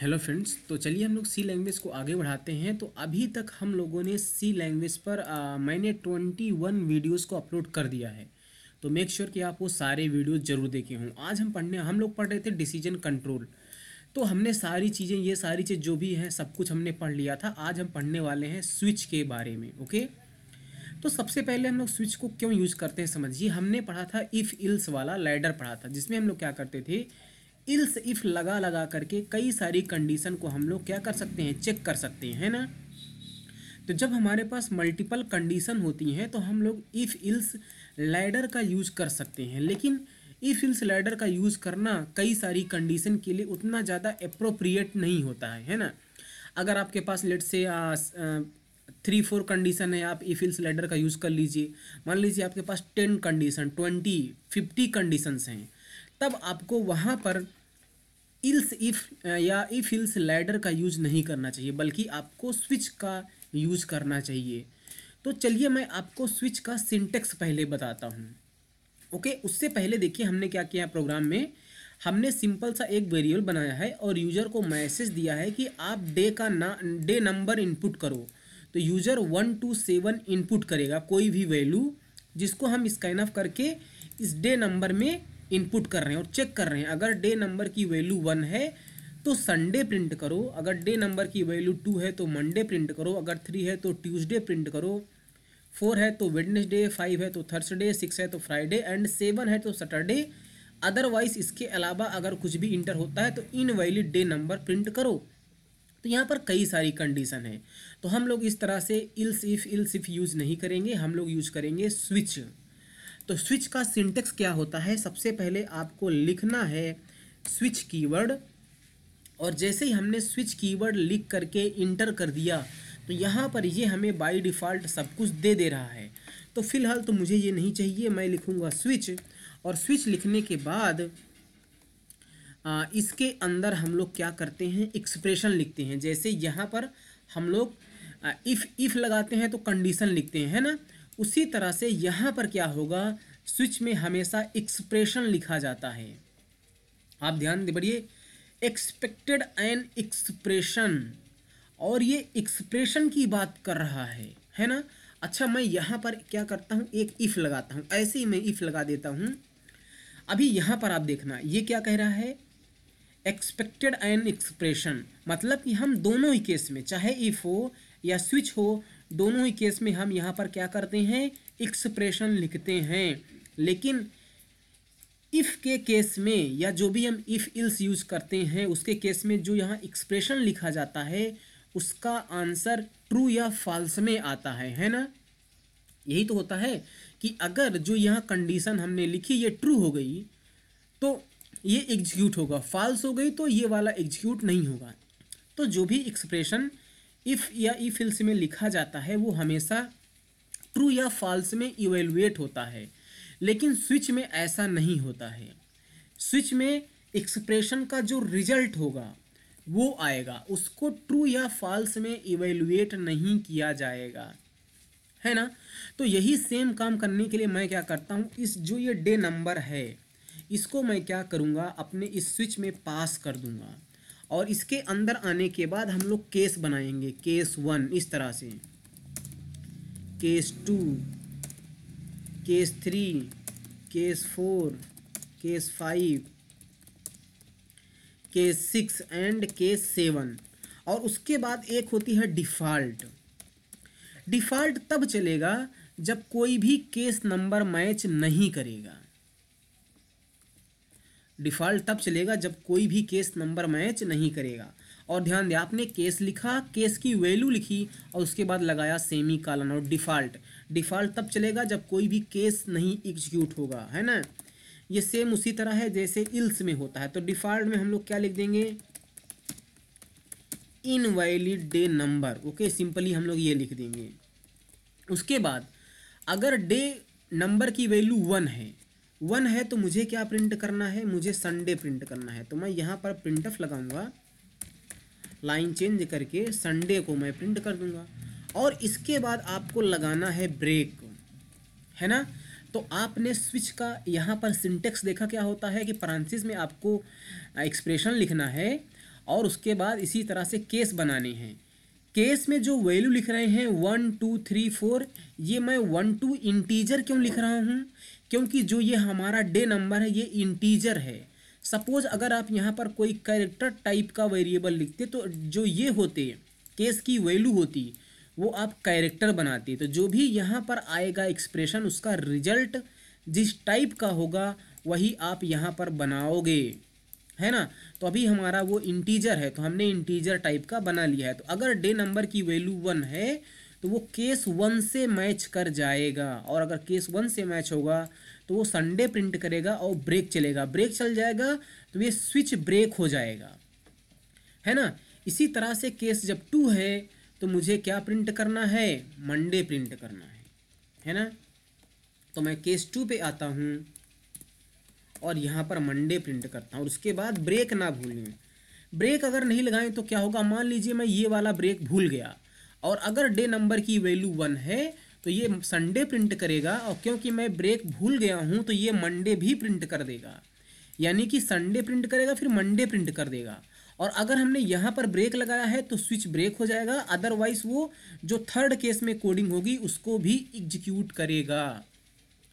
hello friends तो चलिए हम लोग सी लैंग्वेज को आगे बढ़ाते हैं तो अभी तक हम लोगों ने सी लैंग्वेज पर आ, मैंने ट्वेंटी वन वीडियोज़ को अपलोड कर दिया है तो मेक श्योर sure कि आप वो सारे वीडियोस ज़रूर देखे हों आज हम पढ़ने हम लोग पढ़ रहे थे डिसीजन कंट्रोल तो हमने सारी चीज़ें ये सारी चीज़ जो भी हैं सब कुछ हमने पढ़ लिया था आज हम पढ़ने वाले हैं स्विच के बारे में ओके तो सबसे पहले हम लोग स्विच को क्यों यूज़ करते हैं समझिए हमने पढ़ा था इफ़ इल्स वाला लैडर पढ़ा था जिसमें हम लोग क्या करते थे इल्स इफ़ लगा लगा करके कई सारी कंडीशन को हम लोग क्या कर सकते हैं चेक कर सकते हैं है ना तो जब हमारे पास मल्टीपल कंडीशन होती हैं तो हम लोग इफ़ इल्स लैडर का यूज कर सकते हैं लेकिन इफ़ इल्स लैडर का यूज़ करना कई सारी कंडीशन के लिए उतना ज़्यादा अप्रोप्रिएट नहीं होता है है ना अगर आपके पास let's say three four condition है आप इफ़ इल्स लैडर का यूज़ कर लीजिए मान लीजिए आपके पास ten condition twenty fifty conditions हैं तब आपको वहाँ पर इल्स इफ या इफ इल्स लैडर का यूज नहीं करना चाहिए बल्कि आपको स्विच का यूज करना चाहिए तो चलिए मैं आपको स्विच का सिंटेक्स पहले बताता हूँ ओके उससे पहले देखिए हमने क्या किया प्रोग्राम में हमने सिंपल सा एक वेरिएबल बनाया है और यूज़र को मैसेज दिया है कि आप डे का ना डे नंबर इनपुट करो तो user one two seven input करेगा कोई भी वैल्यू जिसको हम स्कैन ऑफ करके इस डे नंबर में इनपुट कर रहे हैं और चेक कर रहे हैं अगर डे नंबर की वैल्यू वन है तो संडे प्रिंट करो अगर डे नंबर की वैल्यू टू है तो मंडे प्रिंट करो अगर थ्री है तो ट्यूसडे प्रिंट करो फोर है तो वेडनेसडे फाइव है तो थर्सडे सिक्स है तो फ्राइडे एंड सेवन है तो सैटरडे अदरवाइज इसके अलावा अगर कुछ भी इंटर होता है तो invalid day number print करो तो यहाँ पर कई सारी कंडीशन है तो हम लोग इस तरह से else if else if use नहीं करेंगे हम लोग यूज करेंगे स्विच तो स्विच का सिंटेक्स क्या होता है सबसे पहले आपको लिखना है स्विच कीवर्ड और जैसे ही हमने स्विच कीवर्ड लिख करके इंटर कर दिया तो यहाँ पर ये हमें बाय डिफ़ॉल्ट सब कुछ दे दे रहा है तो फिलहाल तो मुझे ये नहीं चाहिए मैं लिखूँगा स्विच और स्विच लिखने के बाद आ, इसके अंदर हम लोग क्या करते हैं एक्सप्रेशन लिखते हैं जैसे यहाँ पर हम लोग इफ़ इफ़ लगाते हैं तो कंडीशन लिखते हैं है ना उसी तरह से यहाँ पर क्या होगा स्विच में हमेशा एक्सप्रेशन लिखा जाता है आप ध्यान दे बढ़िए एक्सपेक्टेड एन एक्सप्रेशन और ये एक्सप्रेशन की बात कर रहा है है ना अच्छा मैं यहाँ पर क्या करता हूँ एक इफ़ लगाता हूँ ऐसे ही मैं इफ़ लगा देता हूँ अभी यहाँ पर आप देखना ये क्या कह रहा है एक्सपेक्टेड एन एक्सप्रेशन मतलब कि हम दोनों ही केस में चाहे इफ़ हो या स्विच हो दोनों ही केस में हम यहाँ पर क्या करते हैं एक्सप्रेशन लिखते हैं लेकिन इफ़ के केस में या जो भी हम इफ़ इल्स यूज़ करते हैं उसके केस में जो यहाँ एक्सप्रेशन लिखा जाता है उसका आंसर ट्रू या फॉल्स में आता है है ना यही तो होता है कि अगर जो यहाँ कंडीशन हमने लिखी ये ट्रू हो गई तो ये एग्जीक्यूट होगा फॉल्स हो गई तो ये वाला एग्जीक्यूट नहीं होगा तो जो भी एक्सप्रेशन इफ़ या इफ फिल्स में लिखा जाता है वो हमेशा ट्रू या फॉल्स में इवेलुएट होता है लेकिन स्विच में ऐसा नहीं होता है स्विच में एक्सप्रेशन का जो रिजल्ट होगा वो आएगा उसको ट्रू या फॉल्स में इवेलुएट नहीं किया जाएगा है ना तो यही सेम काम करने के लिए मैं क्या करता हूँ इस जो ये डे नंबर है इसको मैं क्या करूँगा अपने इस स्विच में पास कर दूँगा और इसके अंदर आने के बाद हम लोग केस बनाएंगे केस वन इस तरह से case two case three case four case five case six and case seven और उसके बाद एक होती है डिफ़ॉल्ट डिफ़ॉल्ट तब चलेगा जब कोई भी केस नंबर मैच नहीं करेगा डिफ़ॉल्ट तब चलेगा जब कोई भी केस नंबर मैच नहीं करेगा और ध्यान दें आपने केस लिखा केस की वैल्यू लिखी और उसके बाद लगाया सेमी कालन और डिफ़ॉल्ट डिफ़ॉल्ट तब चलेगा जब कोई भी केस नहीं एग्जीक्यूट होगा है ना ये सेम उसी तरह है जैसे इल्स में होता है तो डिफ़ॉल्ट में हम लोग क्या लिख देंगे invalid day number okay simply हम लोग ये लिख देंगे उसके बाद अगर डे नंबर की वैल्यू वन है वन है तो मुझे क्या प्रिंट करना है मुझे संडे प्रिंट करना है तो मैं यहाँ पर प्रिंट ऑफ लगाऊंगा लाइन चेंज करके संडे को मैं प्रिंट कर दूंगा और इसके बाद आपको लगाना है ब्रेक है ना तो आपने स्विच का यहाँ पर सिंटेक्स देखा क्या होता है कि फ्रांसिस में आपको एक्सप्रेशन लिखना है और उसके बाद इसी तरह से केस बनाने हैं केस में जो वैल्यू लिख रहे हैं वन टू थ्री फोर ये मैं वन टू इंटीजर क्यों लिख रहा हूँ क्योंकि जो ये हमारा डे नंबर है ये इंटीजर है सपोज अगर आप यहाँ पर कोई कैरेक्टर टाइप का वेरिएबल लिखते तो जो ये होते केस की वैल्यू होती वो आप कैरेक्टर बनाते तो जो भी यहाँ पर आएगा एक्सप्रेशन उसका रिजल्ट जिस टाइप का होगा वही आप यहाँ पर बनाओगे है ना तो अभी हमारा वो इंटीजर है तो हमने इंटीजर टाइप का बना लिया है तो अगर डे नंबर की वैल्यू वन है तो वो केस वन से मैच कर जाएगा और अगर केस वन से मैच होगा तो वो संडे प्रिंट करेगा और ब्रेक चलेगा ब्रेक चल जाएगा तो ये स्विच ब्रेक हो जाएगा है ना इसी तरह से केस जब टू है तो मुझे क्या प्रिंट करना है मंडे प्रिंट करना है है ना तो मैं केस टू पे आता हूँ और यहाँ पर मंडे प्रिंट करता हूँ और उसके बाद ब्रेक ना भूलें ब्रेक अगर नहीं लगाएं तो क्या होगा मान लीजिए मैं ये वाला ब्रेक भूल गया और अगर डे नंबर की वैल्यू वन है तो ये संडे प्रिंट करेगा और क्योंकि मैं ब्रेक भूल गया हूँ तो ये मंडे भी प्रिंट कर देगा यानी कि संडे प्रिंट करेगा फिर मंडे प्रिंट कर देगा और अगर हमने यहाँ पर ब्रेक लगाया है तो स्विच ब्रेक हो जाएगा अदरवाइज वो जो थर्ड केस में कोडिंग होगी उसको भी एग्जीक्यूट करेगा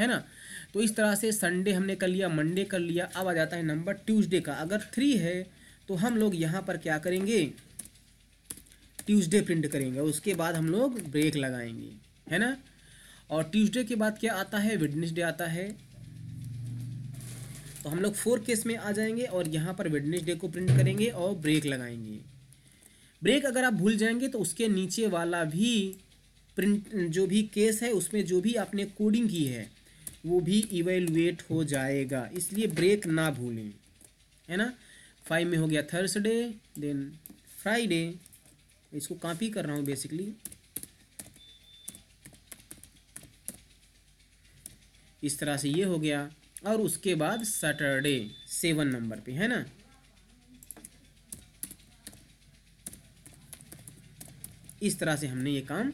है ना तो इस तरह से संडे हमने कर लिया मंडे कर लिया अब आ जाता है नंबर ट्यूसडे का अगर थ्री है तो हम लोग यहाँ पर क्या करेंगे ट्यूसडे प्रिंट करेंगे उसके बाद हम लोग ब्रेक लगाएंगे है ना और ट्यूसडे के बाद क्या आता है वेडनेसडे आता है तो हम लोग फोर केस में आ जाएंगे और यहाँ पर वेडनेसडे को प्रिंट करेंगे और ब्रेक लगाएंगे ब्रेक अगर आप भूल जाएंगे तो उसके नीचे वाला भी प्रिंट जो भी केस है उसमें जो भी आपने कोडिंग की है वो भी इवेलुएट हो जाएगा इसलिए ब्रेक ना भूलें है ना फाइव में हो गया थर्सडे देन फ्राइडे इसको कॉपी कर रहा हूँ बेसिकली इस तरह से ये हो गया और उसके बाद सैटरडे सेवन नंबर पे है ना इस तरह से हमने ये काम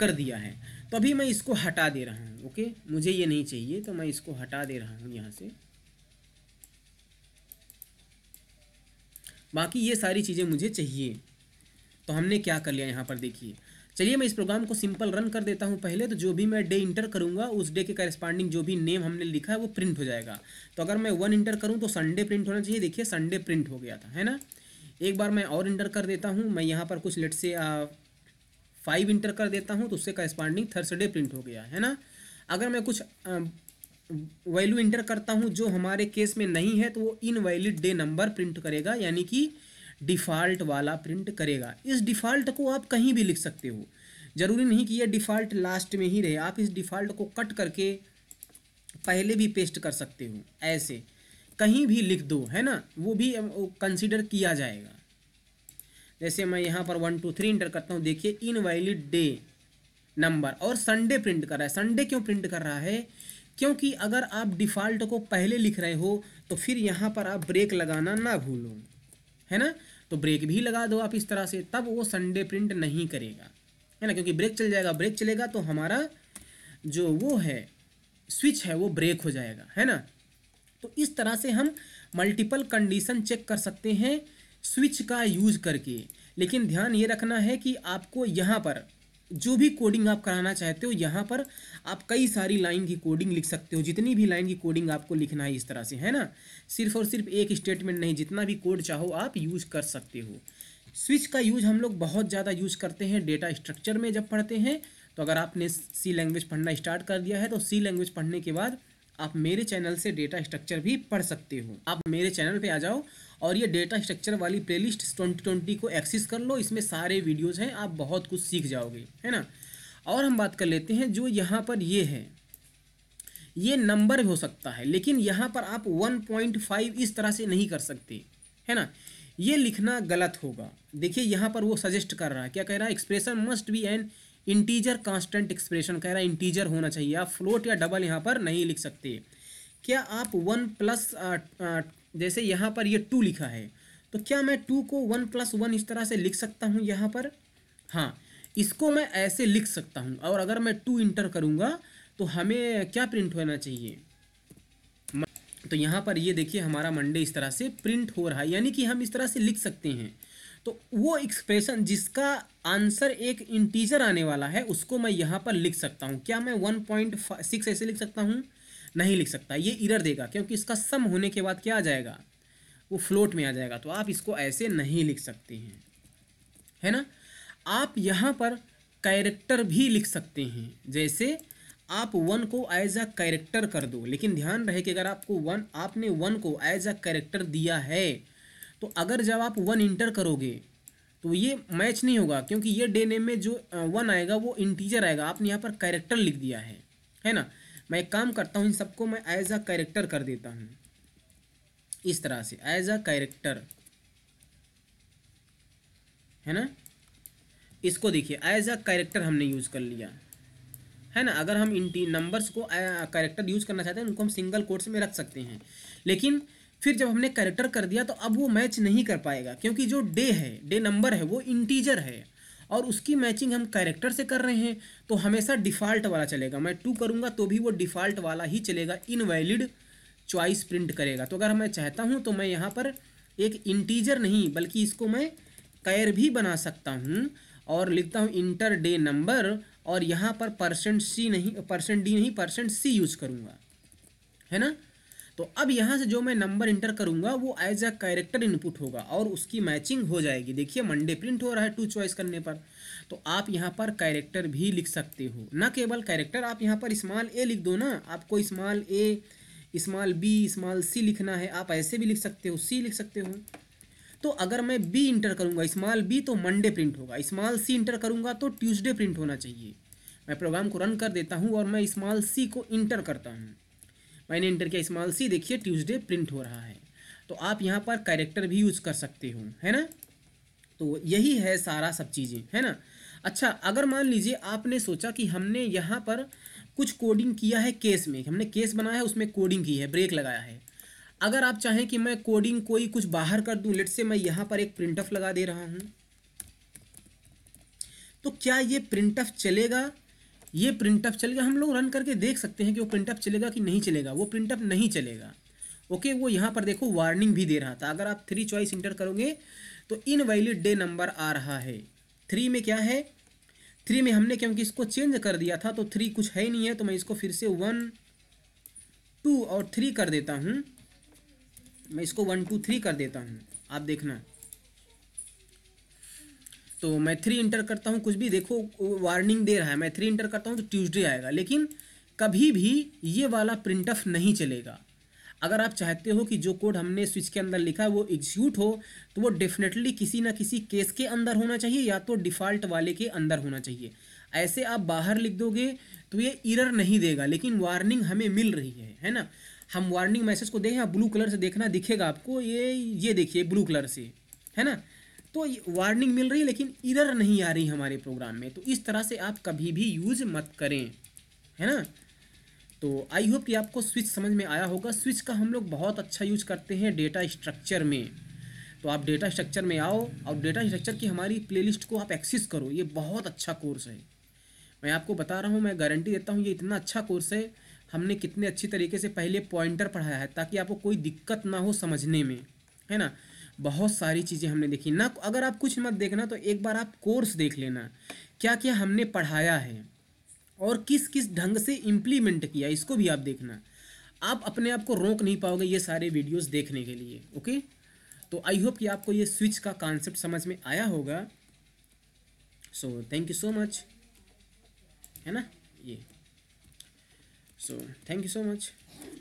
कर दिया है तो अभी मैं इसको हटा दे रहा हूँ ओके मुझे ये नहीं चाहिए तो मैं इसको हटा दे रहा हूँ यहाँ से बाकी ये सारी चीज़ें मुझे चाहिए तो हमने क्या कर लिया यहाँ पर देखिए चलिए मैं इस प्रोग्राम को सिंपल रन कर देता हूँ पहले तो जो भी मैं डे इंटर करूँगा उस डे के करस्पॉन्डिंग जो भी नेम हमने लिखा है वो प्रिंट हो जाएगा तो अगर मैं वन इंटर करूँ तो संडे प्रिंट होना चाहिए देखिए संडे प्रिंट हो गया था है ना एक बार मैं और इंटर कर देता हूँ मैं यहाँ पर कुछ लेट से फाइव इंटर कर देता हूँ तो उससे करस्पॉन्डिंग थर्सडे प्रिंट हो गया है ना अगर मैं कुछ वैल्यू इंटर करता हूँ जो हमारे केस में नहीं है तो वो इनवैलिड डे नंबर प्रिंट करेगा यानी कि डिफ़ॉल्ट वाला प्रिंट करेगा इस डिफ़ॉल्ट को आप कहीं भी लिख सकते हो ज़रूरी नहीं कि यह डिफ़ॉल्ट लास्ट में ही रहे आप इस डिफ़ॉल्ट को कट करके पहले भी पेस्ट कर सकते हो ऐसे कहीं भी लिख दो है ना वो भी कंसिडर किया जाएगा जैसे मैं यहाँ पर वन टू थ्री इंटर करता हूँ देखिए वैलिड डे नंबर और संडे प्रिंट कर रहा है संडे क्यों प्रिंट कर रहा है क्योंकि अगर आप डिफ़ॉल्ट को पहले लिख रहे हो तो फिर यहाँ पर आप ब्रेक लगाना ना भूलो है ना तो ब्रेक भी लगा दो आप इस तरह से तब वो संडे प्रिंट नहीं करेगा है ना क्योंकि ब्रेक चल जाएगा ब्रेक चलेगा तो हमारा जो वो है स्विच है वो ब्रेक हो जाएगा है ना तो इस तरह से हम मल्टीपल कंडीशन चेक कर सकते हैं स्विच का यूज करके लेकिन ध्यान ये रखना है कि आपको यहाँ पर जो भी कोडिंग आप कराना चाहते हो यहाँ पर आप कई सारी लाइन की कोडिंग लिख सकते हो जितनी भी लाइन की कोडिंग आपको लिखना है इस तरह से है ना सिर्फ और सिर्फ एक स्टेटमेंट नहीं जितना भी कोड चाहो आप यूज कर सकते हो स्विच का यूज हम लोग बहुत ज़्यादा यूज करते हैं डेटा स्ट्रक्चर में जब पढ़ते हैं तो अगर आपने सी लैंग्वेज पढ़ना स्टार्ट कर दिया है तो सी लैंग्वेज पढ़ने के बाद आप मेरे चैनल से डेटा स्ट्रक्चर भी पढ़ सकते हो आप मेरे चैनल पे आ जाओ और ये डेटा स्ट्रक्चर वाली प्लेलिस्ट ट्वेंटी को एक्सेस कर लो इसमें सारे वीडियोज़ हैं आप बहुत कुछ सीख जाओगे है ना और हम बात कर लेते हैं जो यहाँ पर ये है ये नंबर हो सकता है लेकिन यहाँ पर आप 1.5 इस तरह से नहीं कर सकते है ना ये लिखना गलत होगा देखिए यहाँ पर वो सजेस्ट कर रहा है क्या कह रहा है expression must be an integer constant expression कह रहा है इंटीजर होना चाहिए आप फ्लोट या डबल यहाँ पर नहीं लिख सकते क्या आप वन प्लस जैसे यहाँ पर ये टू लिखा है तो क्या मैं टू को वन प्लस वन इस तरह से लिख सकता हूँ यहाँ पर हाँ इसको मैं ऐसे लिख सकता हूँ और अगर मैं टू इंटर करूँगा तो हमें क्या प्रिंट होना चाहिए तो यहाँ पर ये देखिए हमारा मंडे इस तरह से प्रिंट हो रहा है यानी कि हम इस तरह से लिख सकते हैं तो वो एक्सप्रेशन जिसका आंसर एक इंटीजर आने वाला है उसको मैं यहाँ पर लिख सकता हूँ क्या मैं वन पॉइंट सिक्स ऐसे लिख सकता हूँ नहीं लिख सकता ये इरर देगा क्योंकि इसका सम होने के बाद क्या आ जाएगा वो फ्लोट में आ जाएगा तो आप इसको ऐसे नहीं लिख सकते हैं है ना आप यहाँ पर कैरेक्टर भी लिख सकते हैं जैसे आप वन को एज अ कैरेक्टर कर दो लेकिन ध्यान रहे कि अगर आपको वन आपने वन को एज अ कैरेक्टर दिया है तो अगर जब आप वन इंटर करोगे तो ये मैच नहीं होगा क्योंकि ये डे नेम में जो वन uh, आएगा वो इंटीजर आएगा आपने यहाँ पर कैरेक्टर लिख दिया है है ना मैं एक काम करता हूँ इन सबको मैं एज अ कैरेक्टर कर देता हूँ इस तरह से एज अ कैरेक्टर है ना इसको देखिए एज अ कैरेक्टर हमने यूज़ कर लिया है ना अगर हम इन नंबर्स को कैरेक्टर यूज़ करना चाहते हैं उनको हम सिंगल कोट्स में रख सकते हैं लेकिन फिर जब हमने कैरेक्टर कर दिया तो अब वो मैच नहीं कर पाएगा क्योंकि जो डे है डे नंबर है वो इंटीजर है और उसकी मैचिंग हम कैरेक्टर से कर रहे हैं तो हमेशा डिफ़ॉल्ट वाला चलेगा मैं टू करूँगा तो भी वो डिफ़ॉल्ट वाला ही चलेगा इनवैलिड चॉइस प्रिंट करेगा तो अगर मैं चाहता हूँ तो मैं यहाँ पर एक इंटीजर नहीं बल्कि इसको मैं कैर भी बना सकता हूँ और लिखता हूँ इंटर डे नंबर और यहाँ पर परसेंट सी नहीं परसेंट डी नहीं परसेंट सी यूज़ करूँगा है ना तो अब यहाँ से जो मैं नंबर इंटर करूँगा वो एज अ कैरेक्टर इनपुट होगा और उसकी मैचिंग हो जाएगी देखिए मंडे प्रिंट हो रहा है टू चॉइस करने पर तो आप यहाँ पर कैरेक्टर भी लिख सकते हो ना केवल कैरेक्टर आप यहाँ पर स्मॉल ए लिख दो ना आपको small A small B small C लिखना है आप ऐसे भी लिख सकते हो सी लिख सकते हो तो अगर मैं बी इंटर करूँगा स्मॉल बी तो मंडे प्रिंट होगा स्मॉल सी इंटर करूँगा तो ट्यूसडे प्रिंट होना चाहिए मैं प्रोग्राम को रन कर देता हूँ और मैं स्मॉल सी को इंटर करता हूँ मैंने इंटर किया स्मॉल सी देखिए ट्यूसडे प्रिंट हो रहा है तो आप यहाँ पर कैरेक्टर भी यूज कर सकते हो है ना तो यही है सारा सब चीज़ें है ना अच्छा अगर मान लीजिए आपने सोचा कि हमने यहाँ पर कुछ कोडिंग किया है केस में हमने केस बनाया है उसमें कोडिंग की है ब्रेक लगाया है अगर आप चाहें कि मैं कोडिंग कोई कुछ बाहर कर दूं लेट से मैं यहाँ पर एक प्रिंट लगा दे रहा हूँ तो क्या ये प्रिंटफ चलेगा ये प्रिंटअप चलेगा हम लोग रन करके देख सकते हैं कि वो प्रिंटअप चलेगा कि नहीं चलेगा वो प्रिंटअप नहीं चलेगा ओके वो यहाँ पर देखो वार्निंग भी दे रहा था अगर आप थ्री चॉइस इंटर करोगे तो इनवैलिड डे नंबर आ रहा है थ्री में क्या है थ्री में हमने क्योंकि इसको चेंज कर दिया था तो थ्री कुछ है नहीं है तो मैं इसको फिर से वन टू और थ्री कर देता हूँ मैं इसको वन टू थ्री कर देता हूँ आप देखना तो मैं थ्री इंटर करता हूँ कुछ भी देखो वार्निंग दे रहा है मैं थ्री इंटर करता हूँ तो ट्यूसडे आएगा लेकिन कभी भी ये वाला प्रिंट ऑफ नहीं चलेगा अगर आप चाहते हो कि जो कोड हमने स्विच के अंदर लिखा है वो एग्जीक्यूट हो तो वो डेफिनेटली किसी ना किसी केस के अंदर होना चाहिए या तो डिफ़ॉल्ट वाले के अंदर होना चाहिए ऐसे आप बाहर लिख दोगे तो ये इरर नहीं देगा लेकिन वार्निंग हमें मिल रही है है ना हम वार्निंग मैसेज को देखें आप ब्लू कलर से देखना दिखेगा आपको ये ये देखिए ब्लू कलर से है ना तो वार्निंग मिल रही है लेकिन इधर नहीं आ रही हमारे प्रोग्राम में तो इस तरह से आप कभी भी यूज़ मत करें है ना तो आई होप कि आपको स्विच समझ में आया होगा स्विच का हम लोग बहुत अच्छा यूज करते हैं डेटा स्ट्रक्चर में तो आप डेटा स्ट्रक्चर में आओ और डेटा स्ट्रक्चर की हमारी प्लेलिस्ट को आप एक्सेस करो ये बहुत अच्छा कोर्स है मैं आपको बता रहा हूँ मैं गारंटी देता हूँ ये इतना अच्छा कोर्स है हमने कितने अच्छी तरीके से पहले पॉइंटर पढ़ाया है ताकि आपको कोई दिक्कत ना हो समझने में है ना बहुत सारी चीज़ें हमने देखी ना अगर आप कुछ मत देखना तो एक बार आप कोर्स देख लेना क्या क्या हमने पढ़ाया है और किस किस ढंग से इम्प्लीमेंट किया इसको भी आप देखना आप अपने आप को रोक नहीं पाओगे ये सारे वीडियोस देखने के लिए ओके तो आई होप कि आपको ये स्विच का कॉन्सेप्ट समझ में आया होगा so thank you so much है ना ये so thank you so much